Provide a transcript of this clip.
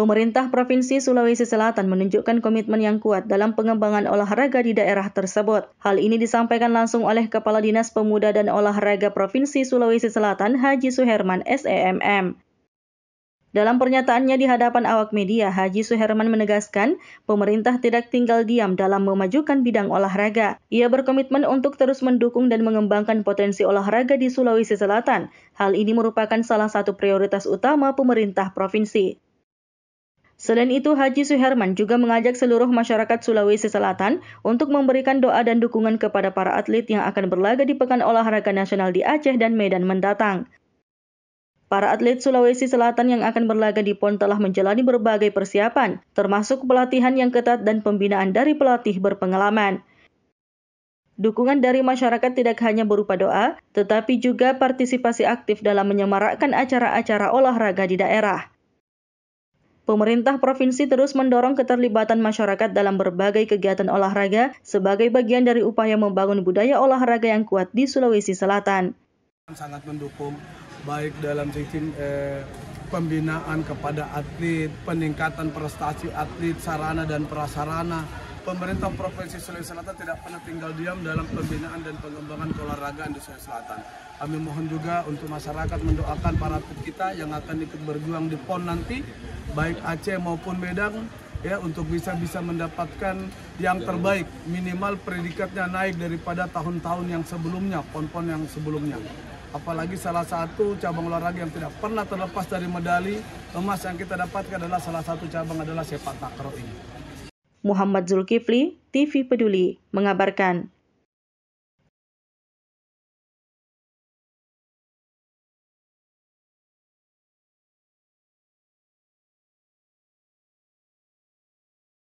Pemerintah Provinsi Sulawesi Selatan menunjukkan komitmen yang kuat dalam pengembangan olahraga di daerah tersebut. Hal ini disampaikan langsung oleh Kepala Dinas Pemuda dan Olahraga Provinsi Sulawesi Selatan Haji Suherman SEMM. Dalam pernyataannya di hadapan awak media, Haji Suherman menegaskan pemerintah tidak tinggal diam dalam memajukan bidang olahraga. Ia berkomitmen untuk terus mendukung dan mengembangkan potensi olahraga di Sulawesi Selatan. Hal ini merupakan salah satu prioritas utama pemerintah provinsi. Selain itu, Haji Suherman juga mengajak seluruh masyarakat Sulawesi Selatan untuk memberikan doa dan dukungan kepada para atlet yang akan berlaga di Pekan Olahraga Nasional di Aceh dan Medan mendatang. Para atlet Sulawesi Selatan yang akan berlaga di PON telah menjalani berbagai persiapan, termasuk pelatihan yang ketat dan pembinaan dari pelatih berpengalaman. Dukungan dari masyarakat tidak hanya berupa doa, tetapi juga partisipasi aktif dalam menyemarakkan acara-acara olahraga di daerah. Pemerintah provinsi terus mendorong keterlibatan masyarakat dalam berbagai kegiatan olahraga sebagai bagian dari upaya membangun budaya olahraga yang kuat di Sulawesi Selatan. Sangat mendukung baik dalam sisi eh, pembinaan kepada atlet, peningkatan prestasi atlet, sarana dan prasarana. Pemerintah Provinsi Sulawesi Selatan tidak pernah tinggal diam dalam pembinaan dan pengembangan keolahragaan di Sulawesi Selatan. Kami mohon juga untuk masyarakat mendoakan para atlet kita yang akan ikut berjuang di PON nanti baik Aceh maupun Medan ya untuk bisa bisa mendapatkan yang terbaik minimal predikatnya naik daripada tahun-tahun yang sebelumnya pon-pon yang sebelumnya apalagi salah satu cabang olahraga yang tidak pernah terlepas dari medali emas yang kita dapatkan adalah salah satu cabang adalah sepak takraw ini Muhammad Zulkifli TV Peduli mengabarkan